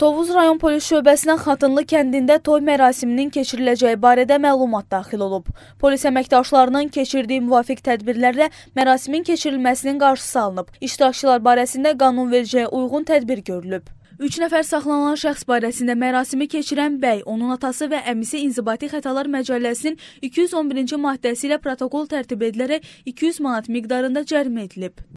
Tovuz rayon polis şöbəsinə Xatınlı kəndində toy mərasiminin keçiriləcəyi barədə məlumat daxil olub. Polis əməkdaşlarının keçirdiyi müvafiq tədbirlərlə mərasimin keçirilməsinin qarşısı alınıb. İştirakçılar barəsində qanunvericiyə uyğun tədbir görülüb. Üç nəfər saxlanılan şəxs barəsində mərasimi keçirən bəy, onun atası və əmisi inzibati xətalar məcəlləsinin 211-ci maddəsi ilə protokol tərtib edilərək 200 manat miqdarında cərimə edilib.